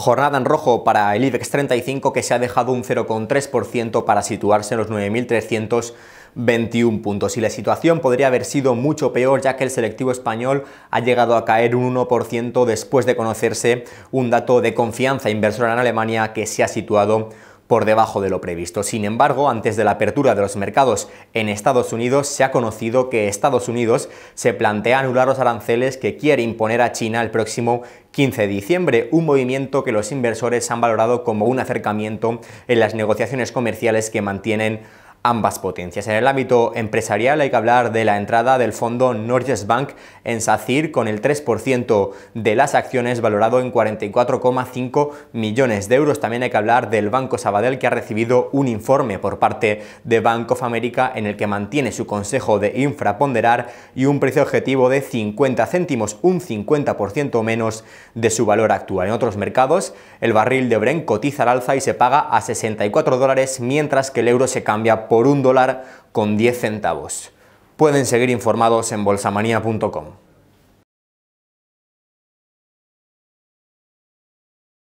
Jornada en rojo para el IBEX 35 que se ha dejado un 0,3% para situarse en los 9.321 puntos y la situación podría haber sido mucho peor ya que el selectivo español ha llegado a caer un 1% después de conocerse un dato de confianza inversora en Alemania que se ha situado por debajo de lo previsto. Sin embargo, antes de la apertura de los mercados en Estados Unidos, se ha conocido que Estados Unidos se plantea anular los aranceles que quiere imponer a China el próximo 15 de diciembre, un movimiento que los inversores han valorado como un acercamiento en las negociaciones comerciales que mantienen ambas potencias. En el ámbito empresarial hay que hablar de la entrada del fondo Norges Bank en SACIR con el 3% de las acciones valorado en 44,5 millones de euros. También hay que hablar del Banco Sabadell que ha recibido un informe por parte de Bank of America en el que mantiene su consejo de infraponderar y un precio objetivo de 50 céntimos, un 50% menos de su valor actual. En otros mercados, el barril de Bren cotiza al alza y se paga a 64 dólares mientras que el euro se cambia por un dólar con 10 centavos. Pueden seguir informados en bolsamanía.com.